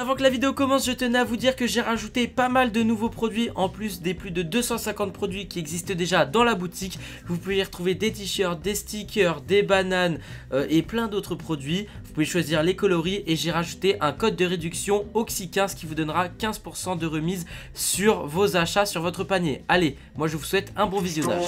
Avant que la vidéo commence, je tenais à vous dire que j'ai rajouté pas mal de nouveaux produits en plus des plus de 250 produits qui existent déjà dans la boutique. Vous pouvez y retrouver des t-shirts, des stickers, des bananes euh, et plein d'autres produits. Vous pouvez choisir les coloris et j'ai rajouté un code de réduction OXY15 qui vous donnera 15% de remise sur vos achats sur votre panier. Allez, moi je vous souhaite un bon visionnage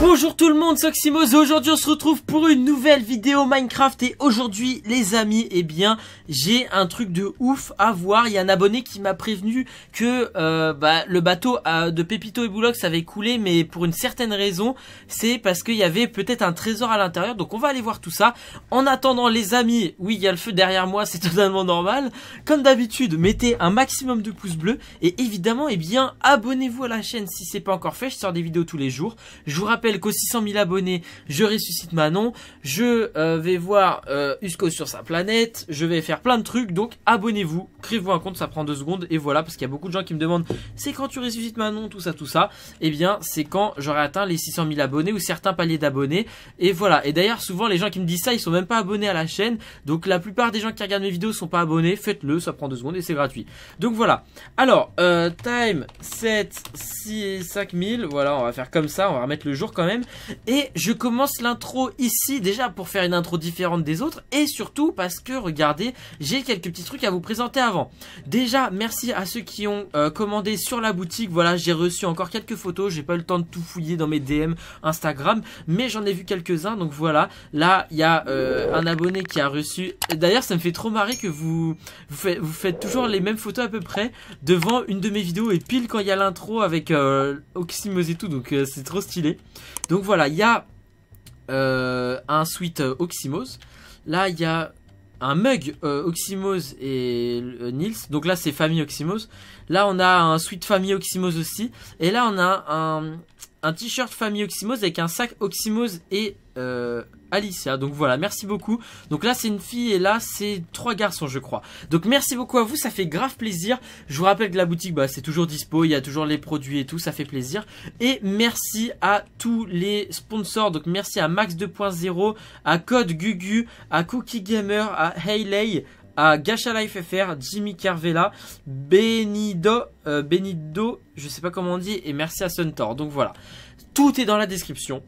bonjour tout le monde, c'est et aujourd'hui on se retrouve pour une nouvelle vidéo Minecraft et aujourd'hui les amis, eh bien j'ai un truc de ouf à voir, il y a un abonné qui m'a prévenu que euh, bah, le bateau de Pepito et Boulox avait coulé mais pour une certaine raison, c'est parce qu'il y avait peut-être un trésor à l'intérieur donc on va aller voir tout ça. En attendant les amis, oui il y a le feu derrière moi c'est totalement normal, comme d'habitude mettez un maximum de pouces bleus et évidemment eh bien abonnez-vous à la chaîne si c'est pas encore fait, je sors des vidéos tous les jours, je vous rappelle qu'aux 600 000 abonnés, je ressuscite Manon, je euh, vais voir euh, sur sa planète, je vais faire plein de trucs, donc abonnez-vous, créez-vous un compte, ça prend deux secondes, et voilà, parce qu'il y a beaucoup de gens qui me demandent, c'est quand tu ressuscites Manon, tout ça, tout ça, et eh bien c'est quand j'aurai atteint les 600 000 abonnés ou certains paliers d'abonnés, et voilà, et d'ailleurs souvent les gens qui me disent ça, ils sont même pas abonnés à la chaîne, donc la plupart des gens qui regardent mes vidéos sont pas abonnés, faites-le, ça prend deux secondes et c'est gratuit. Donc voilà, alors, euh, time 7, 6, 5000, voilà, on va faire comme ça, on va remettre le jour quand même. Et je commence l'intro ici déjà pour faire une intro différente des autres et surtout parce que regardez, j'ai quelques petits trucs à vous présenter avant. Déjà, merci à ceux qui ont euh, commandé sur la boutique. Voilà, j'ai reçu encore quelques photos, j'ai pas eu le temps de tout fouiller dans mes DM Instagram, mais j'en ai vu quelques-uns. Donc voilà, là il y a euh, un abonné qui a reçu. D'ailleurs, ça me fait trop marrer que vous vous faites, vous faites toujours les mêmes photos à peu près devant une de mes vidéos et pile quand il y a l'intro avec euh, et tout, donc euh, c'est trop stylé. Donc voilà, il y a euh, un suite euh, Oxymose. Là, il y a un mug euh, Oxymose et Nils. Donc là, c'est famille Oxymose. Là, on a un suite famille Oxymose aussi. Et là, on a un, un t-shirt famille Oxymose avec un sac Oxymose et euh, Alicia. Donc voilà, merci beaucoup. Donc là, c'est une fille et là, c'est trois garçons, je crois. Donc merci beaucoup à vous, ça fait grave plaisir. Je vous rappelle que la boutique, bah, c'est toujours dispo, il y a toujours les produits et tout, ça fait plaisir. Et merci à tous les sponsors. Donc merci à Max 2.0, à Code Gugu, à Cookie Gamer, à Hayley, à Gacha Life FR, Jimmy Carvela, Benido, euh, Benido, je sais pas comment on dit, et merci à Suntor. Donc voilà, tout est dans la description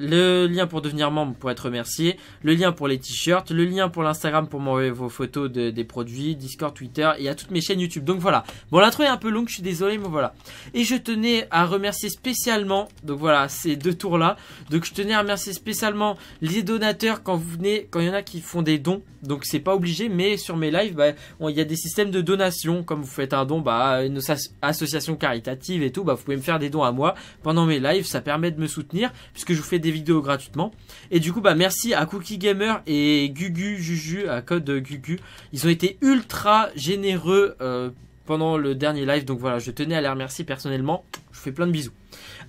le lien pour devenir membre pour être remercié, le lien pour les t-shirts, le lien pour l'Instagram pour m'envoyer vos photos des produits, Discord, Twitter et à toutes mes chaînes YouTube. Donc voilà. Bon, l'intro est un peu longue, je suis désolé, mais voilà. Et je tenais à remercier spécialement, donc voilà, ces deux tours-là. Donc je tenais à remercier spécialement les donateurs quand vous venez, quand il y en a qui font des dons. Donc c'est pas obligé, mais sur mes lives, bah, il y a des systèmes de donation. Comme vous faites un don, bah, une association caritative et tout, bah, vous pouvez me faire des dons à moi pendant mes lives. Ça permet de me soutenir puisque je vous fais des vidéos gratuitement. Et du coup, bah merci à Cookie Gamer et Gugu Juju à code Gugu. Ils ont été ultra généreux euh, pendant le dernier live. Donc voilà, je tenais à les remercier personnellement. Je vous fais plein de bisous.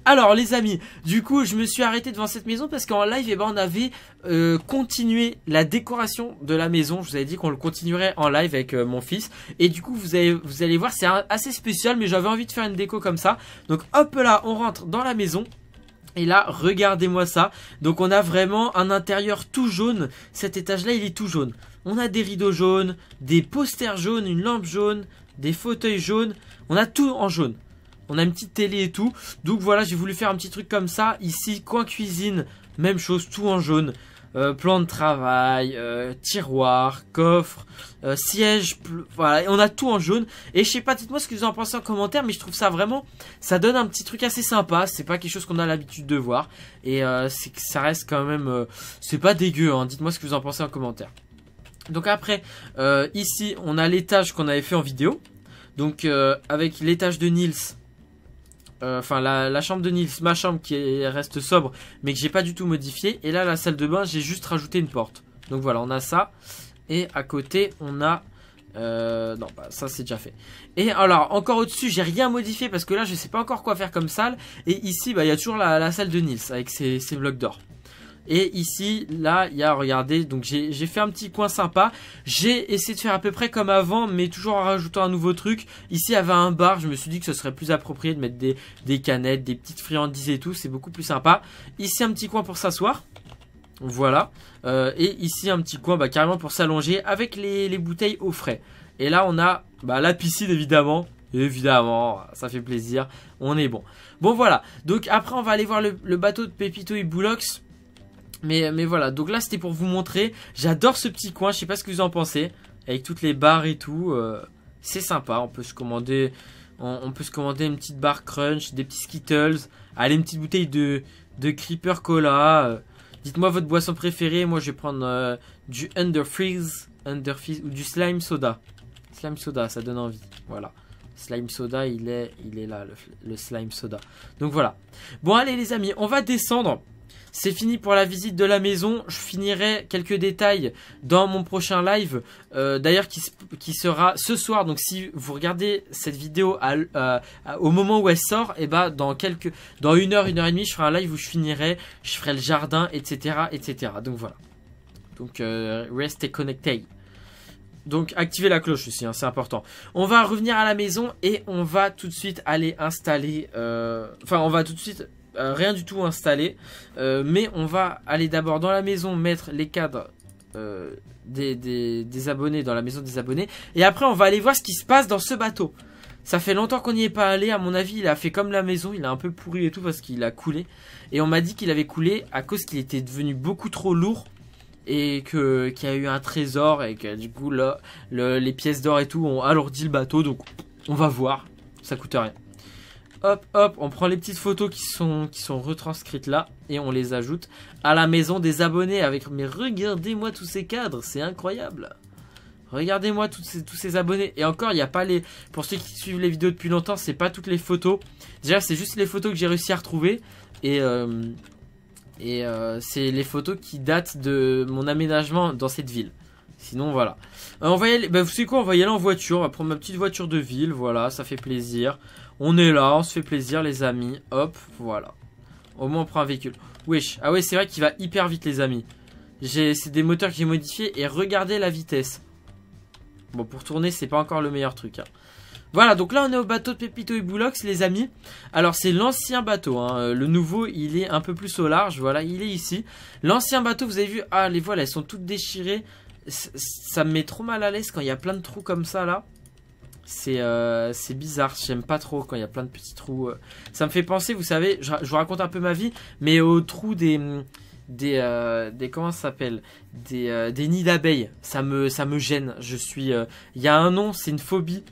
Alors les amis, du coup je me suis arrêté devant cette maison parce qu'en live et eh ben, on avait euh, continué la décoration de la maison. Je vous avais dit qu'on le continuerait en live avec euh, mon fils. Et du coup vous, avez, vous allez voir c'est assez spécial mais j'avais envie de faire une déco comme ça. Donc hop là on rentre dans la maison. Et là, regardez-moi ça. Donc on a vraiment un intérieur tout jaune. Cet étage-là, il est tout jaune. On a des rideaux jaunes, des posters jaunes, une lampe jaune, des fauteuils jaunes. On a tout en jaune. On a une petite télé et tout. Donc voilà, j'ai voulu faire un petit truc comme ça. Ici, coin cuisine, même chose, tout en jaune. Euh, plan de travail, euh, tiroir, coffre, euh, siège, voilà, on a tout en jaune. Et je sais pas, dites-moi ce que vous en pensez en commentaire, mais je trouve ça vraiment, ça donne un petit truc assez sympa. C'est pas quelque chose qu'on a l'habitude de voir, et c'est que ça reste quand même, c'est pas dégueu. Hein. Dites-moi ce que vous en pensez en commentaire. Donc après, ici, on a l'étage qu'on avait fait en vidéo. Donc avec l'étage de Nils, euh, enfin la, chambre de Nils, ma chambre qui reste sobre, mais que j'ai pas du tout modifié Et là, la salle de bain, j'ai juste rajouté une porte. Donc voilà, on a ça. Et à côté, on a... Euh, non, bah, ça c'est déjà fait. Et alors, encore au-dessus, j'ai rien modifié parce que là, je sais pas encore quoi faire comme salle. Et ici, bah, il y a toujours la, salle de Nils avec ses blocs d'or. Et ici, là, il y a, regardez, donc j'ai fait un petit coin sympa. J'ai essayé de faire à peu près comme avant, mais toujours en rajoutant un nouveau truc. Ici, il y avait un bar, je me suis dit que ce serait plus approprié de mettre des, canettes, des petites friandises et tout, c'est beaucoup plus sympa. Ici, un petit coin pour s'asseoir. Voilà. Euh, et ici, un petit coin bah, carrément pour s'allonger avec les, bouteilles au frais. Et là, on a bah, la piscine, évidemment. Évidemment, ça fait plaisir. On est bon. Bon, voilà. Donc, après, on va aller voir le, bateau de Pepito et Boulox. Mais, mais voilà, donc là c'était pour vous montrer. J'adore ce petit coin, je sais pas ce que vous en pensez. Avec toutes les barres et tout, euh, c'est sympa. On peut se commander on, peut se commander une petite bar crunch, des petits Skittles, allez, une petite bouteille de, de Creeper Cola. Euh, dites-moi votre boisson préférée. Moi, je vais prendre euh, du Under Freeze, ou du Slime Soda. Slime Soda, ça donne envie. Voilà. Slime Soda, il est, il est là, le Slime Soda. Donc voilà. Bon, allez les amis, on va descendre. C'est fini pour la visite de la maison. Je finirai quelques détails dans mon prochain live. Euh, d'ailleurs, qui, sera ce soir. Donc, si vous regardez cette vidéo euh, au moment où elle sort, et eh ben, dans quelques, dans une heure, une heure et demie, je ferai un live où je finirai, je ferai le jardin, etc., etc. Donc voilà. Donc, euh, restez connectés. Donc activez la cloche aussi, hein, c'est important. On va revenir à la maison et on va tout de suite aller installer... Enfin, on va tout de suite euh, rien du tout installé. Euh, mais on va aller d'abord dans la maison mettre les cadres euh, des, des, des, abonnés, dans la maison des abonnés. Et après, on va aller voir ce qui se passe dans ce bateau. Ça fait longtemps qu'on n'y est pas allé. À mon avis, il a fait comme la maison. Il a un peu pourri et tout parce qu'il a coulé. Et on m'a dit qu'il avait coulé à cause qu'il était devenu beaucoup trop lourd. Et que qu'il y a eu un trésor et que du coup là les pièces d'or et tout ont alourdi le bateau donc on va voir ça coûte rien hop, hop, on prend les petites photos qui sont, qui sont retranscrites là et on les ajoute à la maison des abonnés avec. Mais regardez-moi tous ces cadres, c'est incroyable. Regardez-moi tous ces abonnés. Et encore, il n'y a pas les. Pour ceux qui suivent les vidéos depuis longtemps, c'est pas toutes les photos. Déjà, c'est juste les photos que j'ai réussi à retrouver. Et. Euh, et euh, c'est les photos qui datent de mon aménagement dans cette ville. Sinon, voilà. Euh, on va y aller, bah, vous savez quoi, on va y aller en voiture. On va prendre ma petite voiture de ville. Voilà, ça fait plaisir. On est là, on se fait plaisir, les amis. Hop, voilà. Au moins, on prend un véhicule. Wesh. Ah ouais, c'est vrai qu'il va hyper vite, les amis. C'est des moteurs que j'ai modifiés. Et regardez la vitesse. Bon, pour tourner, c'est pas encore le meilleur truc. Hein. Voilà, donc là on est au bateau de Pepito et Boulox, les amis. Alors c'est l'ancien bateau, hein. euh, le nouveau il est un peu plus au large, voilà, il est ici. L'ancien bateau, vous avez vu, ah les voilà elles sont toutes déchirées, ça me met trop mal à l'aise quand il y a plein de trous comme ça là. C'est euh, bizarre, j'aime pas trop quand il y a plein de petits trous. Euh. Ça me fait penser, vous savez, je, vous raconte un peu ma vie, mais au trou des des, euh, des comment ça s'appelle des, des, nids d'abeilles. Ça me, ça me gêne. Je suis. Il y a un nom, c'est une phobie.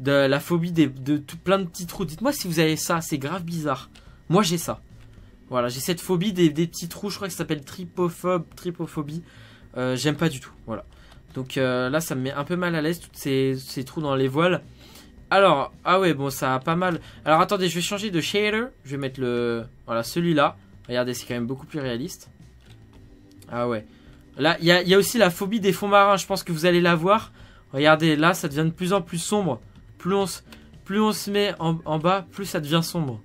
De la phobie des, de tout, plein de petits trous. Dites-moi si vous avez ça, c'est grave bizarre. Moi j'ai ça. Voilà, j'ai cette phobie des, des, petits trous, je crois que ça s'appelle tripophobe, tripophobie. Euh, j'aime pas du tout. Voilà. Donc euh, là, ça me met un peu mal à l'aise, tous ces, ces, trous dans les voiles. Alors, ah ouais, bon, ça a pas mal. Alors attendez, je vais changer de shader. Je vais mettre le... Voilà, celui-là. Regardez, c'est quand même beaucoup plus réaliste. Ah ouais. Là, il y a, aussi la phobie des fonds marins. Je pense que vous allez la voir. Regardez, là, ça devient de plus en plus sombre. Plus on, plus on se met en bas, plus ça devient sombre.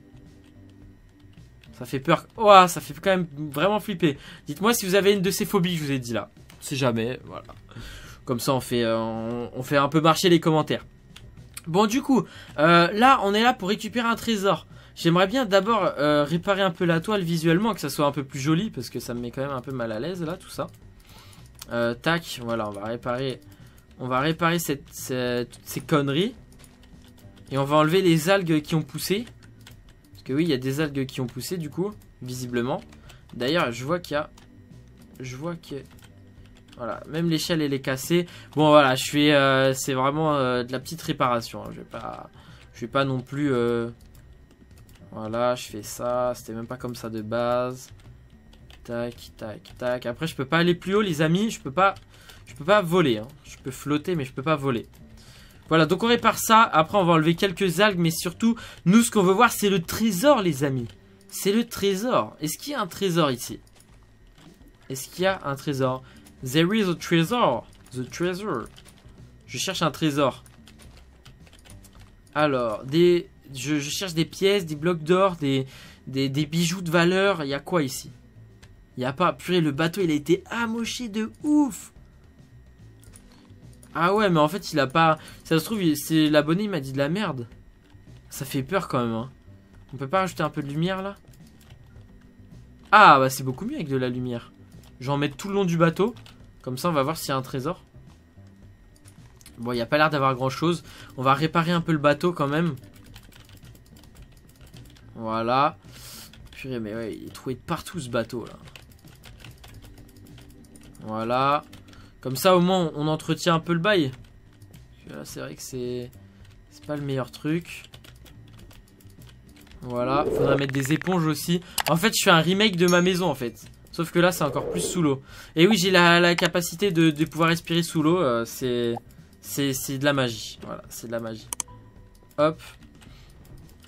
Ça fait peur. Oh, ça fait quand même vraiment flipper. Dites-moi si vous avez une de ces phobies je vous ai dit là. c'est jamais, voilà. Comme ça, on fait, euh, on, fait un peu marcher les commentaires. Bon, du coup, euh, là, on est là pour récupérer un trésor. J'aimerais bien d'abord euh, réparer un peu la toile visuellement, que ça soit un peu plus joli, parce que ça me met quand même un peu mal à l'aise là, tout ça. tac, voilà, on va réparer, on va réparer cette, ces conneries. Et on va enlever les algues qui ont poussé que oui, il y a des algues qui ont poussé du coup, visiblement. D'ailleurs, je vois qu'il y a... Je vois que... Voilà, même l'échelle elle est cassée. Bon voilà, je fais... Euh, c'est vraiment euh, de la petite réparation. Hein. Je vais pas... Je vais pas non plus... Euh, voilà, je fais ça. C'était même pas comme ça de base. Tac, tac, tac. Après, je peux pas aller plus haut, les amis. Je peux pas... Je peux pas voler. Hein. Je peux flotter, mais je peux pas voler. Voilà, donc on répare ça. Après, on va enlever quelques algues. Mais surtout, nous, ce qu'on veut voir, c'est le trésor, les amis. C'est le trésor. Est-ce qu'il y a un trésor ici Est-ce qu'il y a un trésor There is a treasure. The treasure. Je cherche un trésor. Alors, des... Je, cherche des pièces, des blocs d'or, des, des, des bijoux de valeur. Il y a quoi ici Il n'y a pas. Purée, le bateau, il a été amoché de ouf ah ouais, mais en fait, il a pas... Ça se trouve, c'est l'abonné, il m'a dit de la merde. Ça fait peur quand même. Hein. On peut pas rajouter un peu de lumière, là Ah, bah c'est beaucoup mieux avec de la lumière. J'en mets tout le long du bateau. Comme ça, on va voir s'il y a un trésor. Bon, il n'y a pas l'air d'avoir grand-chose. On va réparer un peu le bateau quand même. Voilà. Purée, mais ouais, il est troué de partout ce bateau, là. Voilà. Comme ça, au moins, on entretient un peu le bail. c'est vrai que c'est... C'est pas le meilleur truc. Voilà, faudrait mettre des éponges aussi. En fait, je fais un remake de ma maison, en fait. Sauf que là, c'est encore plus sous l'eau. Et oui, j'ai la, capacité de, pouvoir respirer sous l'eau. Euh, c'est c'est de la magie. Voilà, c'est de la magie. Hop.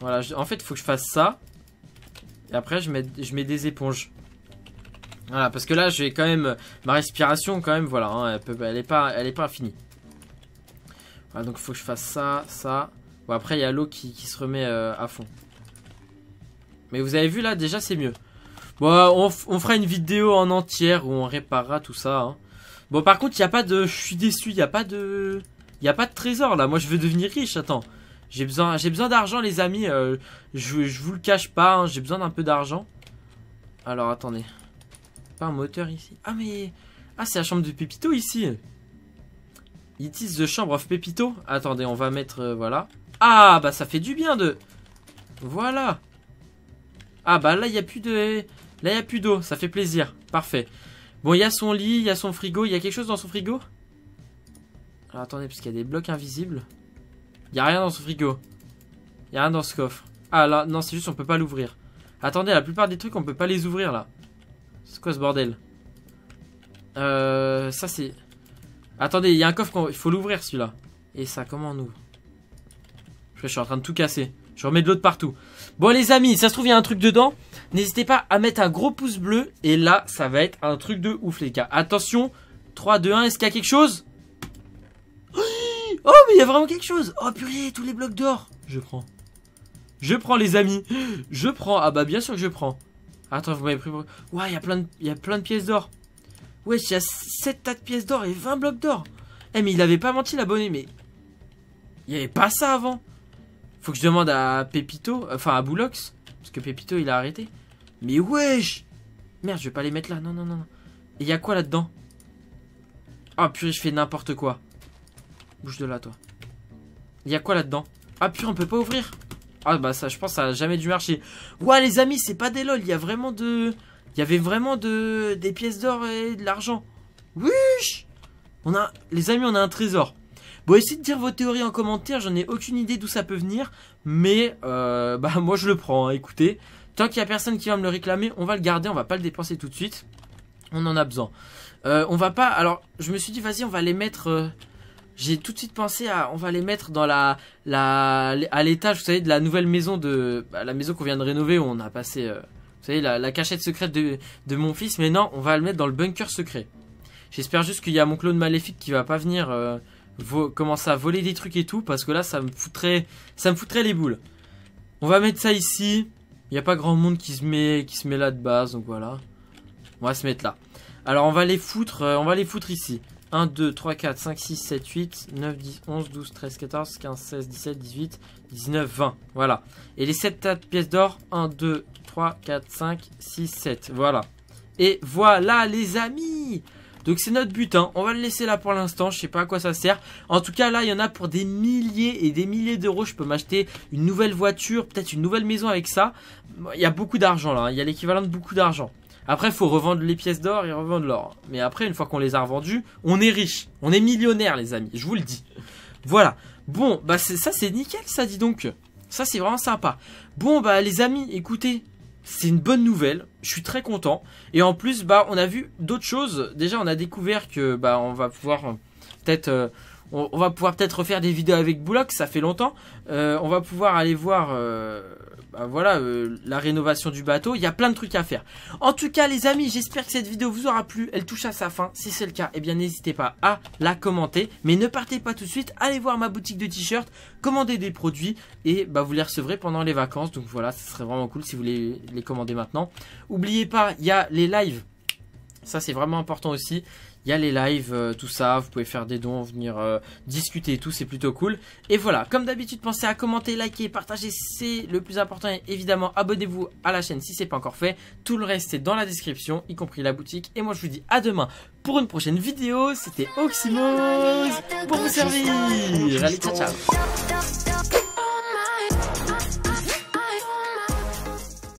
Voilà, en fait, il faut que je fasse ça. Et après, je mets, je mets des éponges. Voilà, parce que là, j'ai quand même ma respiration, quand même, voilà, hein, elle, est pas, elle est pas infinie. Voilà, donc il faut que je fasse ça, ça. Bon, après, il y a l'eau qui, se remet euh, à fond. Mais vous avez vu, là, déjà, c'est mieux. Bon, euh, on, fera une vidéo en entière où on réparera tout ça. Hein. Bon, par contre, il n'y a pas de... Je suis déçu, il n'y a pas de... Il n'y a pas de trésor, là. Moi, je veux devenir riche, attends. J'ai besoin, besoin d'argent, les amis. Euh, je, je vous le cache pas, hein, j'ai besoin d'un peu d'argent. Alors, attendez. Pas un moteur ici. Ah mais... Ah c'est la chambre de Pépito ici It is the chambre of Pépito Attendez, on va mettre... Euh, voilà. Ah bah ça fait du bien de... Voilà Ah bah là il n'y a plus de... Là il n'y a plus d'eau, ça fait plaisir. Parfait. Bon, il y a son lit, il y a son frigo. Il y a quelque chose dans son frigo Alors attendez, qu'il y a des blocs invisibles. Il n'y a rien dans son frigo. Il n'y a rien dans ce coffre. Ah là, non, c'est juste on peut pas l'ouvrir. Attendez, la plupart des trucs, on peut pas les ouvrir là. C'est quoi ce bordel Euh... Ça c'est... Attendez, il y a un coffre, il faut l'ouvrir celui-là. Et ça, comment on ouvre Je suis en train de tout casser. Je remets de l'autre partout. Bon les amis, ça se trouve il y a un truc dedans. N'hésitez pas à mettre un gros pouce bleu. Et là, ça va être un truc de ouf les gars. Attention, 3, 2, 1, est-ce qu'il y a quelque chose Oh mais il y a vraiment quelque chose Oh purée, tous les blocs d'or Je prends. Je prends les amis. Je prends. Ah bah bien sûr que je prends. Attends, vous m'avez pris pour... Ouais, il y a plein de, pièces d'or. Wesh il y a 7 tas de pièces d'or et 20 blocs d'or. Eh, mais il avait pas menti, l'abonné, mais... Il y avait pas ça avant. Faut que je demande à Pepito, enfin à Boulox, parce que Pepito il a arrêté. Mais wesh Merde, je vais pas les mettre là, non, non, non. non. Et il y a quoi là-dedans Ah, purée, je fais n'importe quoi. Bouge de là, toi. Il y a quoi là-dedans Ah, purée, on peut pas ouvrir. Ah bah ça, je pense, que ça a jamais dû marcher. Ouais les amis, c'est pas des lol, il y a vraiment de... Il y avait vraiment de des pièces d'or et de l'argent. Wesh On a... Les amis, on a un trésor. Bon, essayez de dire vos théories en commentaire, j'en ai aucune idée d'où ça peut venir, mais euh, bah moi je le prends, hein. écoutez. Tant qu'il n'y a personne qui va me le réclamer, on va le garder, on va pas le dépenser tout de suite. On en a besoin. Euh, on va pas... Alors, je me suis dit, vas-y, on va les mettre... Euh, j'ai tout de suite pensé à on va les mettre dans la, la à l'étage vous savez de la nouvelle maison de bah, la maison qu'on vient de rénover où on a passé euh, vous savez la, cachette secrète de, de, mon fils mais non on va le mettre dans le bunker secret j'espère juste qu'il y a mon clone maléfique qui va pas venir euh, commencer à voler des trucs et tout parce que là ça me foutrait ça me foutrait les boules on va mettre ça ici il n'y a pas grand monde qui se met qui se met là de base donc voilà on va se mettre là alors on va les foutre euh, on va les foutre ici 1, 2, 3, 4, 5, 6, 7, 8, 9, 10, 11, 12, 13, 14, 15, 16, 17, 18, 19, 20. Voilà. Et les 7 pièces d'or, 1, 2, 3, 4, 5, 6, 7. Voilà. Et voilà les amis donc c'est notre but, hein. on va le laisser là pour l'instant, je sais pas à quoi ça sert. En tout cas là il y en a pour des milliers et des milliers d'euros, je peux m'acheter une nouvelle voiture, peut-être une nouvelle maison avec ça. Il y a beaucoup d'argent là, hein. il y a l'équivalent de beaucoup d'argent. Après, faut revendre les pièces d'or et revendre l'or. Mais après, une fois qu'on les a revendues, on est riche. On est millionnaire, les amis. Je vous le dis. Voilà. Bon, bah ça, c'est nickel, ça, dit donc. Ça, c'est vraiment sympa. Bon, bah les amis, écoutez, c'est une bonne nouvelle. Je suis très content. Et en plus, bah, on a vu d'autres choses. Déjà, on a découvert que, bah, on va pouvoir euh, peut-être... Euh, on, va pouvoir peut-être refaire des vidéos avec Bullock. ça fait longtemps. Euh, on va pouvoir aller voir bah, voilà, euh, la rénovation du bateau. Il y a plein de trucs à faire. En tout cas, les amis, j'espère que cette vidéo vous aura plu. Elle touche à sa fin. Si c'est le cas, eh bien, n'hésitez pas à la commenter. Mais ne partez pas tout de suite. Allez voir ma boutique de t-shirts, commandez des produits et bah, vous les recevrez pendant les vacances. Donc voilà, ce serait vraiment cool si vous les, les commandez maintenant. Oubliez pas, il y a les lives. Ça, c'est vraiment important aussi il y a les lives, euh, tout ça, vous pouvez faire des dons, venir euh, discuter et tout, c'est plutôt cool. Et voilà, comme d'habitude, pensez à commenter, liker, partager, c'est le plus important. Et évidemment, abonnez-vous à la chaîne si ce n'est pas encore fait. Tout le reste est dans la description, y compris la boutique. Et moi, je vous dis à demain pour une prochaine vidéo. C'était oxymos pour vous servir. Allez, ciao, ciao.